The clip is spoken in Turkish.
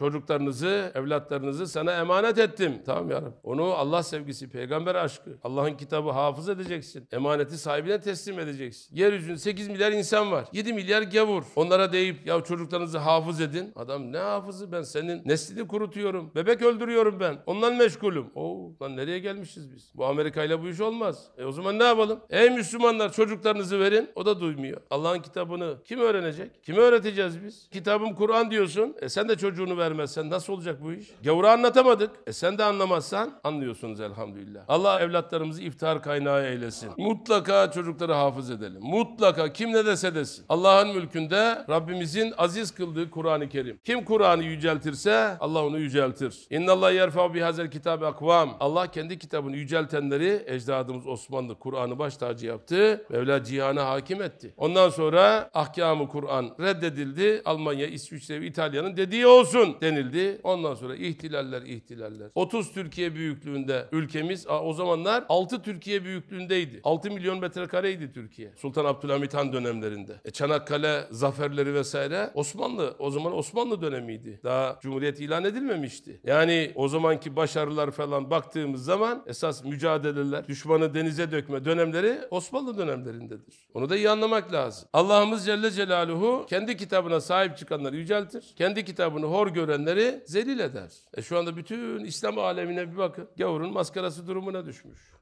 Çocuklarınızı, evlatlarınızı sana emanet ettim. Tamam ya Rabbi. Onu Allah sevgisi, peygamber aşkı, Allah'ın kitabı hafız edeceksin. Emaneti sahibine teslim edeceksin. Yeryüzünde 8 milyar insan var. 7 milyar gavur. Onlara deyip ya çocuklarınızı hafız edin. Adam ne hafızı ben senin neslini kurutuyorum. Bebek öldürüyorum ben. Ondan meşgulüm. Oo lan nereye gelmişiz biz? Bu Amerika ile bu iş olmaz. E o zaman ne yapalım? Ey Müslümanlar çocuklarınızı verin. O da duymuyor. Allah'ın kitabını kim öğrenecek? Kimi öğreteceğiz biz? Kitabım Kur'an diyorsun. E sen de çocuğunu ver vermezsen nasıl olacak bu iş? Gavura anlatamadık. E sen de anlamazsan anlıyorsunuz elhamdülillah. Allah evlatlarımızı iftar kaynağı eylesin. Mutlaka çocukları hafız edelim. Mutlaka kim ne dese desin. Allah'ın mülkünde Rabbimizin aziz kıldığı Kur'an-ı Kerim. Kim Kur'an'ı yüceltirse Allah onu yüceltir. İnnallah yerfa bi hazel kitab akvam. Allah kendi kitabını yüceltenleri ecdadımız Osmanlı Kur'an'ı baş tacı yaptı. Mevla cihana hakim etti. Ondan sonra ahkamı Kur'an reddedildi. Almanya, İsviçre ve İtalya'nın dediği olsun denildi. Ondan sonra ihtilaller ihtilaller. 30 Türkiye büyüklüğünde ülkemiz o zamanlar 6 Türkiye büyüklüğündeydi. 6 milyon metrekareydi Türkiye. Sultan Abdülhamit Han dönemlerinde. E, Çanakkale zaferleri vesaire Osmanlı o zaman Osmanlı dönemiydi. Daha Cumhuriyet ilan edilmemişti. Yani o zamanki başarılar falan baktığımız zaman esas mücadeleler, düşmanı denize dökme dönemleri Osmanlı dönemlerindedir. Onu da iyi anlamak lazım. Allah'ımız Celle Celaluhu kendi kitabına sahip çıkanları yüceltir. Kendi kitabını hor gör görenleri zelil eder. E şu anda bütün İslam alemine bir bakın. Gavurun maskarası durumuna düşmüş.